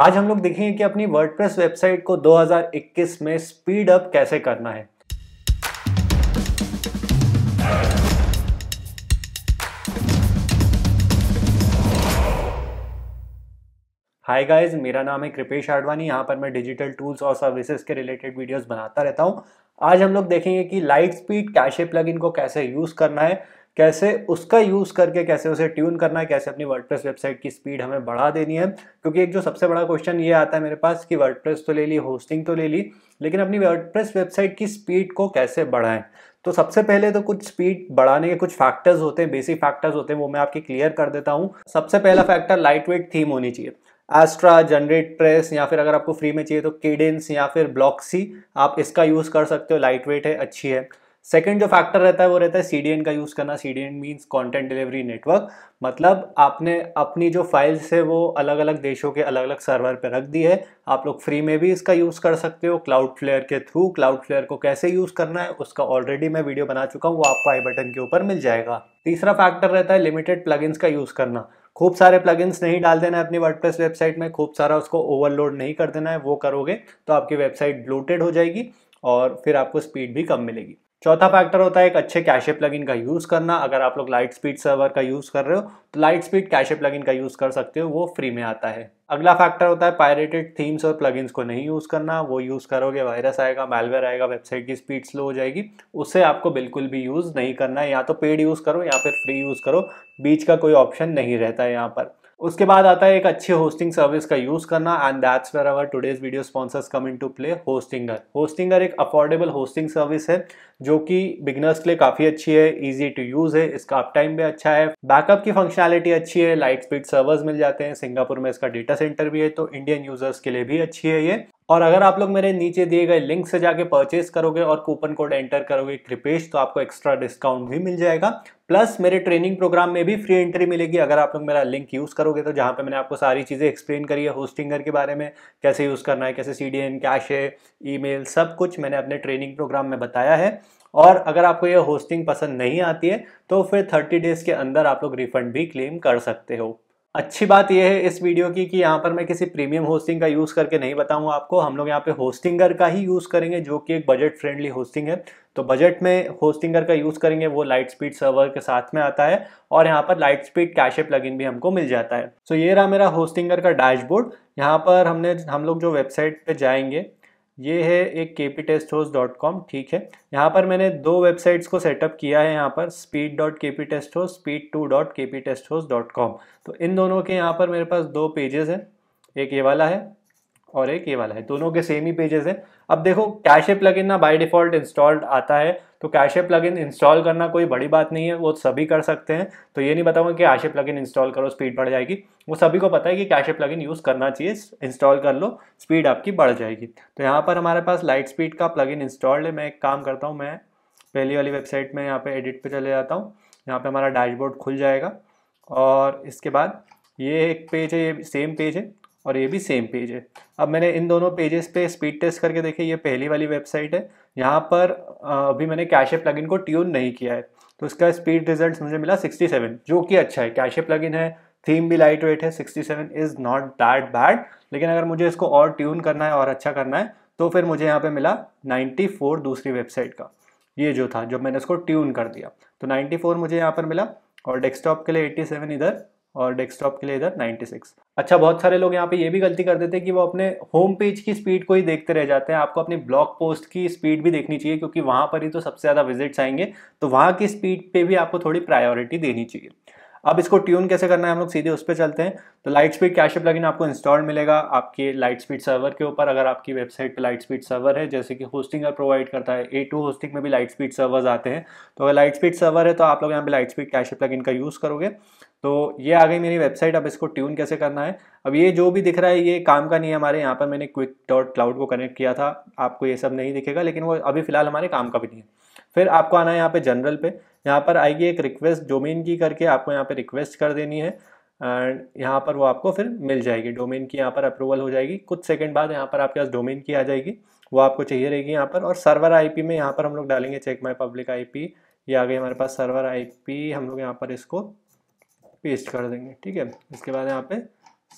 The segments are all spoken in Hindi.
आज हम लोग देखेंगे कि अपनी वर्डप्रेस वेबसाइट को 2021 में स्पीड अप कैसे करना है हाय गाइस मेरा नाम है कृपेश आडवाणी यहां पर मैं डिजिटल टूल्स और सर्विसेज के रिलेटेड वीडियोस बनाता रहता हूं आज हम लोग देखेंगे कि लाइट स्पीड कैशे प्लगइन को कैसे यूज़ करना है कैसे उसका यूज़ करके कैसे उसे ट्यून करना है कैसे अपनी वर्ड वेबसाइट की स्पीड हमें बढ़ा देनी है क्योंकि एक जो सबसे बड़ा क्वेश्चन ये आता है मेरे पास कि वर्ड तो ले ली होस्टिंग तो ले ली लेकिन अपनी वर्ड वेबसाइट की स्पीड को कैसे बढ़ाएं तो सबसे पहले तो कुछ स्पीड बढ़ाने के कुछ फैक्टर्स होते हैं बेसिक फैक्टर्स होते हैं वो मैं आपके क्लियर कर देता हूँ सबसे पहला फैक्टर लाइट वेट थीम होनी चाहिए एस्ट्रा जनरेट प्रेस या फिर अगर आपको फ्री में चाहिए तो केडेंस या फिर ब्लॉक्सी आप इसका यूज़ कर सकते हो लाइट वेट है अच्छी है सेकेंड जो फैक्टर रहता है वो रहता है सी का यूज़ करना C D N means content delivery network मतलब आपने अपनी जो फाइल्स है वो अलग अलग देशों के अलग अलग सर्वर पर रख दी है आप लोग फ्री में भी इसका यूज़ कर सकते हो क्लाउड फ्लेयर के थ्रू क्लाउड फ्लेयर को कैसे यूज़ करना है उसका ऑलरेडी मैं वीडियो बना चुका हूँ वो आपको आई बटन के ऊपर मिल जाएगा तीसरा फैक्टर रहता है लिमिटेड प्लगइन्स का यूज़ करना खूब सारे प्लगइन्स नहीं डाल देना है अपनी वर्डप्रेस वेबसाइट में खूब सारा उसको ओवरलोड नहीं कर देना है वो करोगे तो आपकी वेबसाइट ब्लूटेड हो जाएगी और फिर आपको स्पीड भी कम मिलेगी चौथा फैक्टर होता है एक अच्छे कैशे लगिन का यूज़ करना अगर आप लोग लाइट स्पीड सर्वर का यूज़ कर रहे हो तो लाइट स्पीड कैशे लगिन का यूज़ कर सकते हो वो फ्री में आता है अगला फैक्टर होता है पायरेटेड थीम्स और प्लगइन्स को नहीं यूज़ करना वो यूज़ करोगे वायरस आएगा मेलवेयर आएगा वेबसाइट की स्पीड स्लो हो जाएगी उससे आपको बिल्कुल भी यूज़ नहीं करना है या तो पेड यूज़ करो या फिर फ्री यूज़ करो बीच का कोई ऑप्शन नहीं रहता है यहाँ पर उसके बाद आता है एक अच्छे होस्टिंग सर्विस का यूज़ करना and that's where our today's video sponsors come in to play Hostinger Hostinger एक अफोर्डेबल होस्टिंग सर्विस है जो कि बिगनर्स के लिए काफ़ी अच्छी है इजी टू यूज़ है इसका अप टाइम भी अच्छा है बैकअप की फंक्शनैलिटी अच्छी है लाइट स्पीड सर्वर्स मिल जाते हैं सिंगापुर में इसका डेटा सेंटर भी है तो इंडियन यूजर्स के लिए भी अच्छी है ये और अगर आप लोग मेरे नीचे दिए गए लिंक से जाके परचेज करोगे और कूपन कोड एंटर करोगे कृपेश तो आपको एक्स्ट्रा डिस्काउंट भी मिल जाएगा प्लस मेरे ट्रेनिंग प्रोग्राम में भी फ्री एंट्री मिलेगी अगर आप लोग मेरा लिंक यूज़ करोगे तो जहाँ पे मैंने आपको सारी चीज़ें एक्सप्लेन करी है होस्टिंगर के बारे में कैसे यूज़ करना है कैसे सी डी एन कैश है ई सब कुछ मैंने अपने ट्रेनिंग प्रोग्राम में बताया है और अगर आपको ये होस्टिंग पसंद नहीं आती है तो फिर थर्टी डेज़ के अंदर आप लोग रिफंड भी क्लेम कर सकते हो अच्छी बात यह है इस वीडियो की कि यहाँ पर मैं किसी प्रीमियम होस्टिंग का यूज़ करके नहीं बताऊँगा आपको हम लोग यहाँ पे होस्टिंगर का ही यूज़ करेंगे जो कि एक बजट फ्रेंडली होस्टिंग है तो बजट में होस्टिंगर का यूज़ करेंगे वो लाइट स्पीड सर्वर के साथ में आता है और यहाँ पर लाइट स्पीड कैशअप प्लगइन भी हमको मिल जाता है सो so, ये रहा मेरा होस्टिंगर का डैशबोर्ड यहाँ पर हमने हम लोग जो वेबसाइट पर जाएंगे ये है एक K P test host dot com ठीक है यहाँ पर मैंने दो वेबसाइट्स को सेटअप किया है यहाँ पर speed dot K P test host speed two dot K P test host dot com तो इन दोनों के यहाँ पर मेरे पास दो पेजेस हैं एक ये वाला है और एक ये वाला है दोनों के सेम ही पेजेस हैं अब देखो कैशे प्लगइन ना बाय डिफ़ॉल्ट इंस्टॉल्ड आता है तो कैशे प्लगइन इंस्टॉल करना कोई बड़ी बात नहीं है वो सभी कर सकते हैं तो ये नहीं बताऊंगा कि कैशे प्लगइन इंस्टॉल करो स्पीड बढ़ जाएगी वो सभी को पता है कि कैशे प्लगइन यूज़ करना चाहिए इंस्टॉल कर लो स्पीड आपकी बढ़ जाएगी तो यहाँ पर हमारे पास लाइट स्पीड का प्लगइन इंस्टॉल्ड है मैं एक काम करता हूँ मैं पहली वाली वेबसाइट में यहाँ पर एडिट पर चले जाता हूँ यहाँ पर हमारा डैशबोर्ड खुल जाएगा और इसके बाद ये एक पेज है ये सेम पेज है और ये भी सेम पेज है अब मैंने इन दोनों पेजेस पे स्पीड टेस्ट करके देखे ये पहली वाली वेबसाइट है यहाँ पर अभी मैंने कैशे प्लगइन को ट्यून नहीं किया है तो उसका स्पीड रिजल्ट मुझे मिला 67 जो कि अच्छा है कैशे प्लगइन है थीम भी लाइट वेट है 67 इज़ नॉट दैट बैड लेकिन अगर मुझे इसको और ट्यून करना है और अच्छा करना है तो फिर मुझे यहाँ पे मिला फोर दूसरी वेबसाइट का ये जो था जब मैंने इसको ट्यून कर दिया तो फोर मुझे यहाँ पर मिला और डेस्कटॉप के लिए सेवन इधर और डेस्कटॉप के लिए इधर 96 अच्छा बहुत सारे लोग यहाँ पे ये भी गलती कर देते हैं कि वो अपने होम पेज की स्पीड को ही देखते रह जाते हैं आपको अपनी ब्लॉग पोस्ट की स्पीड भी देखनी चाहिए क्योंकि वहाँ पर ही तो सबसे ज़्यादा विजिट्स आएंगे तो वहाँ की स्पीड पर भी आपको थोड़ी प्रायोरिटी देनी चाहिए अब इसको ट्यून कैसे करना है हम लोग सीधे उस पर चलते हैं तो लाइट स्पीड कैश लगिन आपको इंस्टॉल मिलेगा आपके लाइट स्पीड सर्वर के ऊपर अगर आपकी वेबसाइट पे लाइट स्पीड सर्वर है जैसे कि होस्टिंग अगर प्रोवाइड करता है ए टू होस्टिंग में भी लाइट स्पीड सर्वर्स आते हैं तो अगर लाइट स्पीड सर्वर है तो आप लोग यहाँ पे लाइट स्पीड कैश लगिन का यूज़ करोगे तो ये आ गई मेरी वेबसाइट अब इसको ट्यून कैसे करना है अब ये जो भी दिख रहा है ये काम का नहीं है हमारे यहाँ पर मैंने क्विक डॉट क्लाउड को कनेक्ट किया था आपको ये सब नहीं दिखेगा लेकिन वो अभी फ़िलहाल हमारे काम का भी नहीं है फिर आपको आना है यहाँ पे जनरल पे यहाँ पर आएगी एक रिक्वेस्ट डोमेन की करके आपको यहाँ पर रिक्वेस्ट कर देनी है एंड यहाँ पर वो आपको फिर मिल जाएगी डोमेन की यहाँ पर अप्रूवल हो जाएगी कुछ सेकेंड बाद यहाँ पर आपके पास डोमेन की आ जाएगी वो आपको चाहिए रहेगी यहाँ पर और सर्वर आई में यहाँ पर हम लोग डालेंगे चेक माई पब्लिक आई ये आ गई हमारे पास सर्वर आई हम लोग यहाँ पर इसको पेस्ट कर देंगे ठीक है इसके बाद यहाँ पे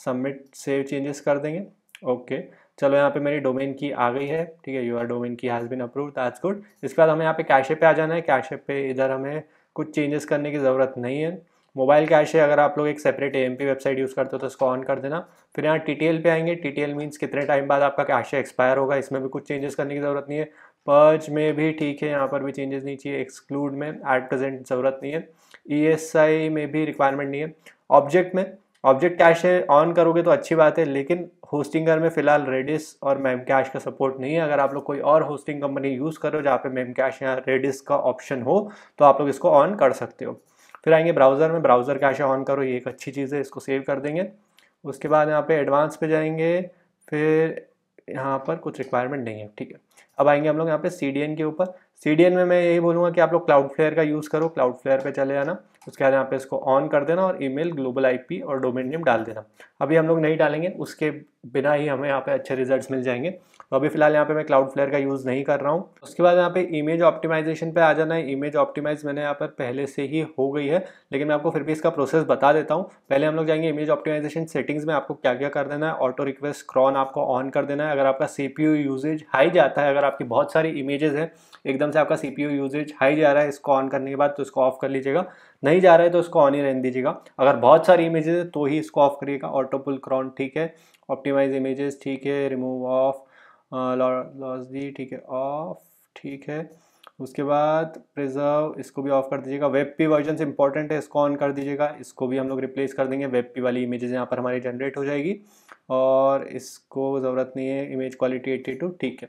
सबमिट सेव चेंजेस कर देंगे ओके चलो यहाँ पे मेरी डोमेन की आ गई है ठीक है यू आर डोमेन की has been approved that's good इसके बाद हमें यहाँ पे कैशे पे आ जाना है कैशे पे इधर हमें कुछ चेंजेस करने की ज़रूरत नहीं है मोबाइल कैश है अगर आप लोग एक सेपरेट ए वेबसाइट यूज़ करते हो तो इसको ऑन कर देना फिर यहाँ टी पे आएंगे टी टी कितने टाइम बाद आपका कैश एक्सपायर होगा इसमें भी कुछ चेंजेस करने की ज़रूरत नहीं है पर्च में भी ठीक है यहाँ पर भी चेंजेस नहीं चाहिए एक्सक्लूड में एट प्रेजेंट ज़रूरत नहीं है ई e में भी रिक्वायरमेंट नहीं है ऑब्जेक्ट में ऑब्जेक्ट कैश है ऑन करोगे तो अच्छी बात है लेकिन होस्टिंगर में फिलहाल रेडिस और मैम कैश का सपोर्ट नहीं है अगर आप लोग कोई और होस्टिंग कंपनी यूज़ करो जहाँ पे मैम कैश या रेडिस का ऑप्शन हो तो आप लोग इसको ऑन कर सकते हो फिर आएंगे ब्राउज़र में ब्राउज़र कैश ऑन करो ये एक अच्छी चीज़ है इसको सेव कर देंगे उसके बाद यहाँ पे एडवांस पे जाएंगे फिर यहाँ पर कुछ रिक्वायरमेंट नहीं है ठीक है अब आएंगे हम लोग यहाँ पे सी के ऊपर सी में मैं यही बोलूँगा कि आप लोग क्लाउड फ्लेयर का यूज़ करो क्लाउड फ्लेयर पर चले जाना उसके बाद यहाँ पे इसको ऑन कर देना और ईमेल ग्लोबल आईपी और डोमेन नेम डाल देना अभी हम लोग नहीं डालेंगे उसके बिना ही हमें यहाँ पे अच्छे रिजल्ट्स मिल जाएंगे तो अभी फिलहाल यहाँ पे मैं क्लाउड फ्लेयर का यूज़ नहीं कर रहा हूँ उसके बाद यहाँ पे इमेज ऑप्टिमाइजेशन पे आ जाना है इमेज ऑप्टिमाइज मैंने यहाँ पर पहले से ही हो गई है लेकिन मैं आपको फिर भी इसका प्रोसेस बता देता हूँ पहले हम लोग जाएंगे इमेज ऑप्टिमाइजेशन सेटिंग्स में आपको क्या क्या कर देना है ऑटो रिक्वेस्ट क्रॉन आपको ऑन कर देना है अगर आपका सी यूजेज हाई जाता है अगर आपकी बहुत सारी इमेजेज है एकदम से आपका सी यूजेज हाई जा रहा है इसको ऑन करने के बाद तो इसको ऑफ कर लीजिएगा नहीं जा रहा है तो इसको ऑन ही रहने दीजिएगा अगर बहुत सारी इमेजेज है तो ही इसको ऑफ करिएगा ऑटो पुल क्रॉन ठीक है ऑप्टिमाइज इमेजेस ठीक है रिमूव ऑफ लॉस दी ठीक है ऑफ ठीक है उसके बाद प्रिजर्व इसको भी ऑफ कर दीजिएगा वेब पी वर्जन से इंपॉर्टेंट है इसको ऑन कर दीजिएगा इसको भी हम लोग रिप्लेस कर देंगे वेब पी वाली इमेजेस यहाँ पर हमारी जनरेट हो जाएगी और इसको ज़रूरत नहीं है इमेज क्वालिटी एट्टी टू ठीक है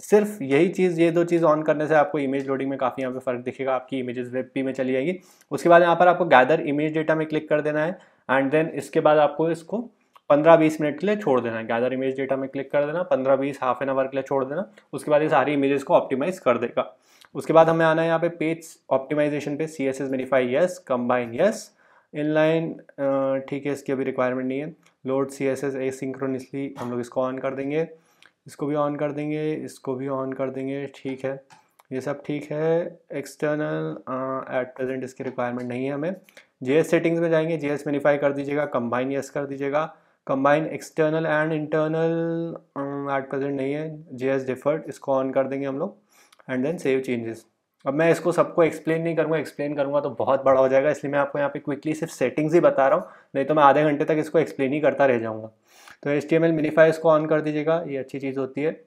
सिर्फ यही चीज़ ये दो चीज़ ऑन करने से आपको इमेज लोडिंग में काफ़ी यहाँ पे फर्क दिखेगा आपकी इमेजेस वेब पी में चली जाएगी उसके बाद यहाँ पर आपको गैदर इमेज डेटा में क्लिक कर देना है एंड देन इसके बाद आपको इसको पंद्रह बीस मिनट के लिए छोड़ देना गैदर इमेज डेटा में क्लिक कर देना पंद्रह बीस हाफ एन आवर के लिए छोड़ देना उसके बाद ये सारी इमेजेस को ऑप्टिमाइज़ कर देगा उसके बाद हमें आना है यहाँ पे पेज ऑप्टिमाइजेशन पे C S S minify yes combine yes inline ठीक है इसकी अभी रिक्वायरमेंट नहीं है load C S S asynchronously हम लोग इसको ऑन कर देंगे इसको भी ऑन कर देंगे इसको भी ऑन कर देंगे ठीक है ये सब ठीक है एक्सटर्नल एट प्रेजेंट इसकी रिक्वायरमेंट नहीं है हमें जे एस सेटिंग्स में जाएंगे जे एस मेनीफाई कर दीजिएगा कम्बाइन यस कर दीजिएगा combine external and internal at present नहीं है जे एस डिफर्ड इसको ऑन कर देंगे हम लोग एंड देन सेव चेंजेस अब मैं इसको सबको एक्सप्लेन नहीं करूँगा एक्सप्लेन करूँगा तो बहुत बड़ा हो जाएगा इसलिए मैं आपको यहाँ पे क्विकली सिर्फ सेटिंग्स ही बता रहा हूँ नहीं तो मैं आधे घंटे तक इसको एक्सप्लेन ही करता रह जाऊँगा तो H T M L minify इसको ऑन कर दीजिएगा ये अच्छी चीज़ होती है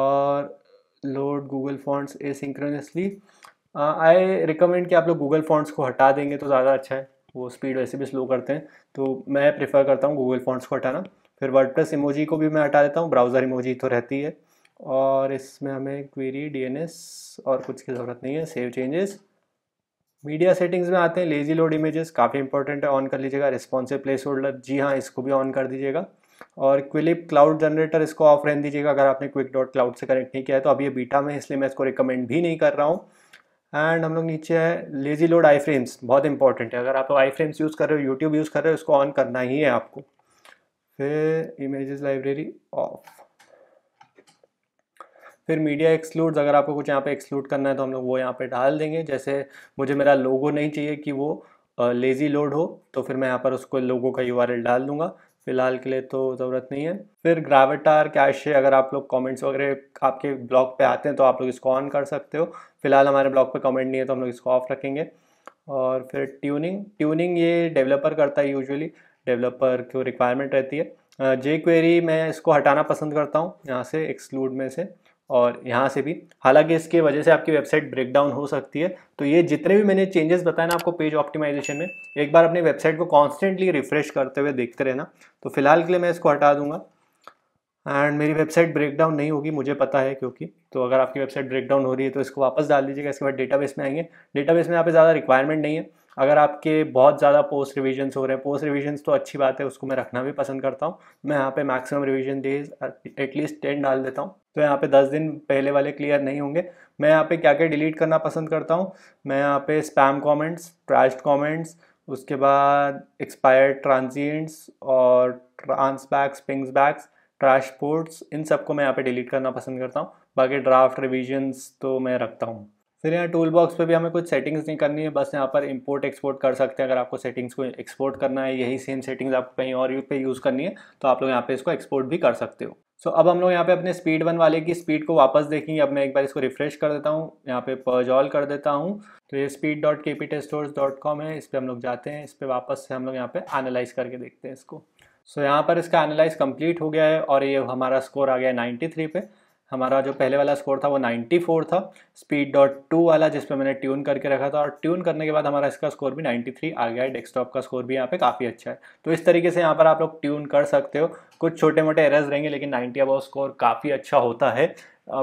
और load Google fonts asynchronously I recommend कि आप लोग गूगल फॉन्ट्स को हटा देंगे तो ज़्यादा अच्छा है वो स्पीड वैसे भी स्लो करते हैं तो मैं प्रेफर करता हूँ गूगल फॉन्ट्स को हटाना फिर वर्ड प्लस इमोजी को भी मैं हटा देता हूँ ब्राउज़र इमोजी तो रहती है और इसमें हमें क्वेरी डीएनएस और कुछ की ज़रूरत नहीं है सेव चेंजेस मीडिया सेटिंग्स में आते हैं लेजी लोड इमेजेस काफ़ी इंपॉर्टेंट है ऑन कर लीजिएगा रिस्पॉन्सिव प्लेस होल्डर जी हाँ इसको भी ऑन कर दीजिएगा और क्विलिप क्लाउड जनरेटर इसको ऑफ रहने दीजिएगा अगर आपने क्विक डॉट क्लाउड से कनेक्ट नहीं किया है तो अभी ये बीटा में इसलिए मैं इसको रिकमेंड भी नहीं कर रहा हूँ एंड हम लोग नीचे है लेजी लोड आई फ्रेम्स बहुत इंपॉर्टेंट है अगर आप आई फ्रेम्स यूज़ कर रहे हो यूट्यूब यूज़ कर रहे हो उसको ऑन करना ही है आपको फिर इमेजेस लाइब्रेरी ऑफ फिर मीडिया एक्सक्लूड्स अगर आपको कुछ यहाँ पे एक्सक्लूड करना है तो हम लोग वो यहाँ पे डाल देंगे जैसे मुझे मेरा लोगो नहीं चाहिए कि वो लेज़ी लोड हो तो फिर मैं यहाँ पर उसको लोगो का यू डाल दूंगा फिलहाल के लिए तो ज़रूरत नहीं है फिर ग्राविटार कैश अगर आप लोग कमेंट्स वगैरह आपके ब्लॉग पे आते हैं तो आप लोग इसको ऑन कर सकते हो फ़िलहाल हमारे ब्लॉग पे कमेंट नहीं है तो हम लोग इसको ऑफ रखेंगे और फिर ट्यूनिंग ट्यूनिंग ये डेवलपर करता है यूजुअली डेवलपर की रिक्वायरमेंट रहती है जे क्वेरी मैं इसको हटाना पसंद करता हूँ यहाँ से एक्सक्लूड में से और यहाँ से भी हालांकि इसके वजह से आपकी वेबसाइट ब्रेकडाउन हो सकती है तो ये जितने भी मैंने चेंजेस बताए ना आपको पेज ऑप्टिमाइजेशन में एक बार अपनी वेबसाइट को कॉन्स्टेंटली रिफ्रेश करते हुए देखते रहना तो फिलहाल के लिए मैं इसको हटा दूंगा एंड मेरी वेबसाइट ब्रेकडाउन नहीं होगी मुझे पता है क्योंकि तो अगर आपकी वेबसाइट ब्रेकडाउन हो रही है तो इसको वापस डाल दीजिएगा इसके बाद डेटाबेस में आएंगे डेटाबेस में यहाँ पे ज़्यादा रिक्वायरमेंट नहीं है अगर आपके बहुत ज़्यादा पोस्ट रिविजन्स हो रहे हैं पोस्ट रिविजन्स तो अच्छी बात है उसको मैं रखना भी पसंद करता हूँ मैं यहाँ पे maximum revision days at least ten डाल देता हूँ तो यहाँ पे दस दिन पहले वाले क्लियर नहीं होंगे मैं यहाँ पे क्या क्या डिलीट करना पसंद करता हूँ मैं यहाँ पे स्पैम कॉमेंट्स ट्रैश्ड कॉमेंट्स उसके बाद एक्सपायर्ड ट्रांजिएंट्स और trackbacks pingbacks trash posts इन को मैं यहाँ पे डिलीट करना पसंद करता हूँ बाकी ड्राफ्ट रिविजन्स तो मैं रखता हूँ फिर यहाँ टूल बॉक्स पर भी हमें कुछ सेटिंग्स नहीं करनी है बस यहाँ पर इंपोर्ट एक्सपोर्ट कर सकते हैं अगर आपको सेटिंग्स को एक्सपोर्ट करना है यही सेम सेटिंग्स आपको कहीं और पे यूज़ करनी है तो आप लोग यहाँ पे इसको एक्सपोर्ट भी कर सकते हो सो so, अब हम लोग यहाँ पे अपने स्पीड वन वाले की स्पीड को वापस देखेंगे अब मैं एक बार इसको रिफ्रेश कर देता हूँ यहाँ पे पर्जॉल कर देता हूँ तो ये speed dot K P test है इस पर हम लोग जाते हैं इस पर वापस से हम लोग यहाँ पे एनालाइज करके देखते हैं इसको सो so, यहाँ पर इसका एनालाइज कंप्लीट हो गया है और ये हमारा स्कोर आ गया नाइन्टी थ्री पे हमारा जो पहले वाला स्कोर था वो 94 था स्पीड डॉट टू वाला जिस मैंने ट्यून करके रखा था और ट्यून करने के बाद हमारा इसका स्कोर भी 93 आ गया है डेस्कटॉप का स्कोर भी यहाँ पे काफ़ी अच्छा है तो इस तरीके से यहाँ पर आप लोग ट्यून कर सकते हो कुछ छोटे मोटे एरर्स रहेंगे लेकिन नाइन्टी अबाउ स्कोर काफ़ी अच्छा होता है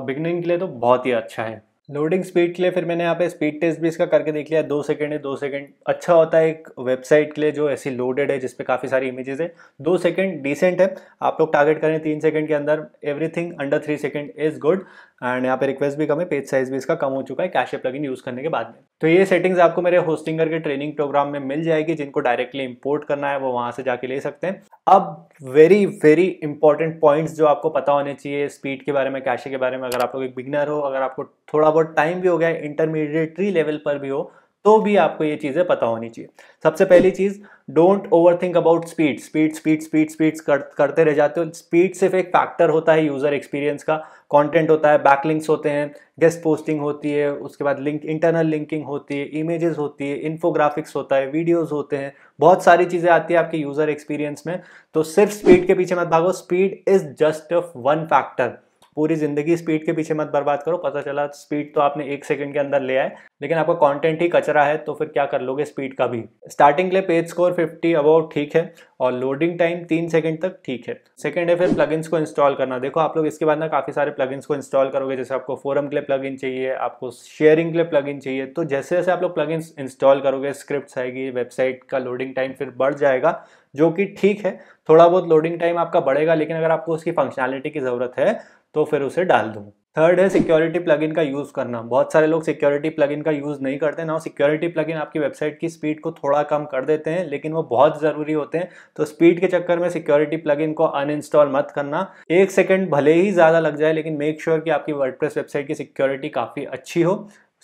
बिगनिंग के लिए तो बहुत ही अच्छा है लोडिंग स्पीड के लिए फिर मैंने यहाँ पे स्पीड टेस्ट भी इसका करके देख लिया दो सेकेंड है दो सेकेंड अच्छा होता है एक वेबसाइट के लिए जो ऐसी लोडेड है जिसपे काफ़ी सारी इमेजेस है दो सेकेंड डिसेंट है आप लोग टारगेट करें तीन सेकेंड के अंदर everything under three second is good and यहाँ पे रिक्वेस्ट भी कम है पेज साइज भी इसका कम हो चुका है कैश एप यूज़ करने के बाद में तो ये सेटिंग्स आपको मेरे होस्टिंगर के ट्रेनिंग प्रोग्राम में मिल जाएगी जिनको डायरेक्टली इंपोर्ट करना है वो वहाँ से जाके ले सकते हैं अब वेरी वेरी इंपॉर्टेंट पॉइंट्स जो आपको पता होने चाहिए स्पीड के बारे में कैशे के बारे में अगर आप लोग एक बिगनर हो अगर आपको थोड़ा ओवर टाइम भी हो गया इंटरमीडिएटरी लेवल पर भी हो तो भी आपको ये चीज़ें पता होनी चाहिए सबसे पहली चीज़ don't over think about speed speed speed speed speed करते रह जाते हो स्पीड सिर्फ एक फैक्टर होता है यूज़र एक्सपीरियंस का कंटेंट होता है बैकलिंक्स होते हैं गेस्ट पोस्टिंग होती है उसके बाद लिंक इंटरनल लिंकिंग होती है इमेजेस होती है इन्फोग्राफिक्स होता है वीडियोज़ होते हैं बहुत सारी चीज़ें आती है आपके यूज़र एक्सपीरियंस में तो सिर्फ स्पीड के पीछे मत भागो speed is just one factor पूरी ज़िंदगी स्पीड के पीछे मत बर्बाद करो पता चला स्पीड तो आपने एक सेकंड के अंदर ले आए लेकिन आपका कंटेंट ही कचरा है तो फिर क्या कर लोगे स्पीड का भी स्टार्टिंग के लिए पेज स्कोर 50 अबाउट ठीक है और लोडिंग टाइम तीन सेकंड तक ठीक है सेकंड है फिर प्लगइन्स को इंस्टॉल करना देखो आप लोग इसके बाद ना काफ़ी सारे प्लगइन्स को इंस्टॉल करोगे जैसे आपको फोरम के लिए प्लग चाहिए आपको शेयरिंग के लिए प्लग चाहिए तो जैसे जैसे आप लोग प्लग इंस्टॉल करोगे स्क्रिप्ट आएगी वेबसाइट का लोडिंग टाइम फिर बढ़ जाएगा जो कि ठीक है थोड़ा बहुत लोडिंग टाइम आपका बढ़ेगा लेकिन अगर आपको उसकी फंक्शनैलिटी की ज़रूरत है तो फिर उसे डाल दूँ थर्ड है सिक्योरिटी प्लगइन का यूज़ करना बहुत सारे लोग सिक्योरिटी प्लगइन का यूज़ नहीं करते ना सिक्योरिटी प्लगइन आपकी वेबसाइट की स्पीड को थोड़ा कम कर देते हैं लेकिन वो बहुत ज़रूरी होते हैं तो स्पीड के चक्कर में सिक्योरिटी प्लगइन को अनइंस्टॉल मत करना एक सेकेंड भले ही ज़्यादा लग जाए लेकिन मेक श्योर sure कि आपकी वर्ड वेबसाइट की सिक्योरिटी काफ़ी अच्छी हो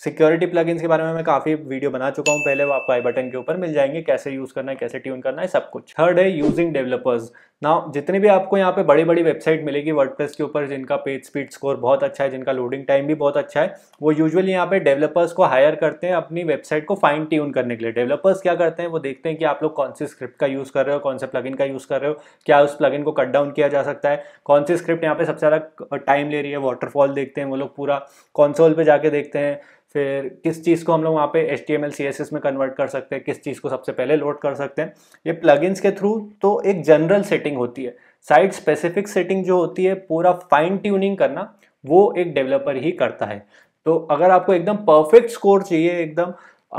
सिक्योरिटी प्लगइन्स के बारे में मैं काफ़ी वीडियो बना चुका हूँ पहले वो आपको आई बटन के ऊपर मिल जाएंगे कैसे यूज़ करना है कैसे ट्यून करना है सब कुछ थर्ड है यूजिंग डेवलपर्स ना जितने भी आपको यहाँ पे बड़ी बड़ी वेबसाइट मिलेगी वर्डप्रेस के ऊपर जिनका पेज स्पीड स्कोर बहुत अच्छा है जिनका लोडिंग टाइम भी बहुत अच्छा है वो यूजुअली यहाँ पे डेवलपर्स को हायर करते हैं अपनी वेबसाइट को फाइन ट्यून करने के लिए डेवलपर्स क्या करते हैं वो देखते हैं कि आप लोग कौन सी स्क्रिप्ट का यूज़ कर रहे हो कौन से प्लगइन का यूज़ कर रहे हो क्या उस प्लगइन को कट डाउन किया जा सकता है कौन सी स्क्रिप्ट यहाँ पे सबसे ज़्यादा टाइम ले रही है वाटरफॉल देखते हैं वो लोग पूरा कॉन्सोल पर जाके देखते हैं फिर किस चीज़ को हम लोग वहाँ पे एच टी एम में कन्वर्ट कर सकते हैं किस चीज़ को सबसे पहले लोड कर सकते हैं ये प्लगइन्स के थ्रू तो एक जनरल सेटिंग सेटिंग होती है साइट स्पेसिफिक सेटिंग जो होती है पूरा फाइन ट्यूनिंग करना वो एक डेवलपर ही करता है तो अगर आपको एकदम परफेक्ट स्कोर चाहिए एकदम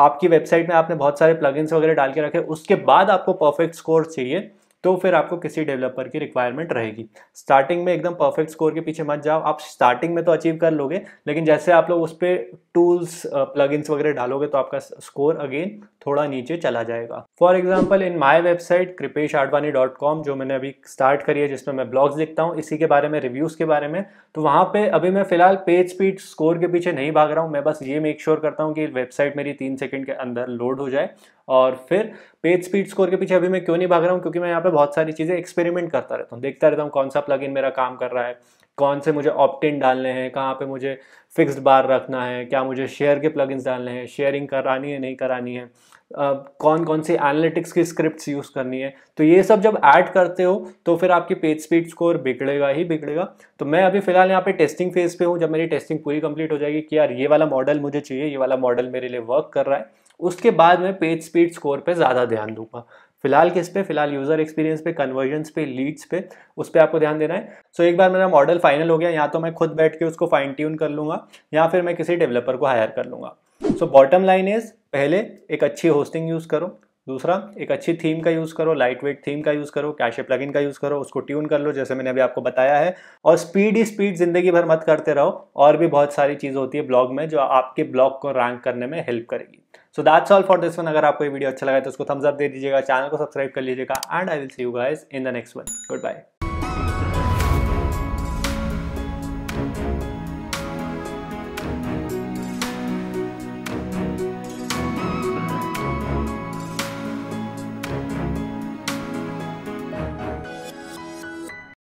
आपकी वेबसाइट में आपने बहुत सारे प्लगइन्स वगैरह डाल के रखे उसके बाद आपको परफेक्ट स्कोर चाहिए तो फिर आपको किसी डेवलपर की रिक्वायरमेंट रहेगी स्टार्टिंग में एकदम परफेक्ट स्कोर के पीछे मत जाओ आप स्टार्टिंग में तो अचीव कर लोगे लेकिन जैसे आप लोग उस पर टूल्स प्लग वगैरह डालोगे तो आपका स्कोर अगेन थोड़ा नीचे चला जाएगा for example in my website Kripesh Advani dot com जो मैंने अभी स्टार्ट करी है जिसमें मैं ब्लॉग्स लिखता हूँ इसी के बारे में रिव्यूज़ के बारे में तो वहाँ पे अभी मैं फिलहाल पेज स्पीड स्कोर के पीछे नहीं भाग रहा हूँ मैं बस ये मेक श्योर sure करता हूँ कि वेबसाइट मेरी तीन सेकंड के अंदर लोड हो जाए और फिर पेज स्पीड स्कोर के पीछे अभी मैं क्यों नहीं भाग रहा हूँ क्योंकि मैं यहाँ पे बहुत सारी चीज़ें एक्सपेरिमेंट करता रहता हूँ देखता रहता हूँ कौन सा प्लगइन मेरा काम कर रहा है कौन से मुझे ऑप्टिन डालने हैं कहाँ पे मुझे फिक्स्ड बार रखना है क्या मुझे शेयर के प्लगइन्स डालने हैं शेयरिंग करानी है नहीं करानी है कौन कौन से एनालिटिक्स की स्क्रिप्ट्स यूज़ करनी है तो ये सब जब ऐड करते हो तो फिर आपकी पेज स्पीड स्कोर बिगड़ेगा ही बिगड़ेगा तो मैं अभी फिलहाल यहाँ पे टेस्टिंग फेज़ पे हूँ जब मेरी टेस्टिंग पूरी कंप्लीट हो जाएगी कि यार ये वाला मॉडल मुझे चाहिए ये वाला मॉडल मेरे लिए वर्क कर रहा है उसके बाद मैं पेज स्पीड स्कोर पर ज़्यादा ध्यान दूंगा फिलहाल किस पे फिलहाल यूज़र एक्सपीरियंस पे कन्वर्जन्स पे लीड्स पे उस पर आपको ध्यान देना है सो so, एक बार मेरा मॉडल फाइनल हो गया या तो मैं खुद बैठ के उसको फाइन ट्यून कर लूँगा या फिर मैं किसी डेवलपर को हायर कर लूँगा सो बॉटम लाइन इज़ पहले एक अच्छी होस्टिंग यूज़ करो दूसरा एक अच्छी थीम का यूज़ करो लाइट वेट थीम का यूज़ करो कैशे प्लगइन का यूज़ करो उसको ट्यून कर लो जैसे मैंने अभी आपको बताया है और स्पीड ही स्पीड ज़िंदगी भर मत करते रहो और भी बहुत सारी चीजें होती है ब्लॉग में जो आपके ब्लॉग को रैंक करने में हेल्प करेगी so that's all for this one अगर आपको ये वीडियो अच्छा लगा तो उसको थम्स अप दे दीजिएगा चैनल को सब्सक्राइब कर लीजिएगा and I will see you guys in the next one good bye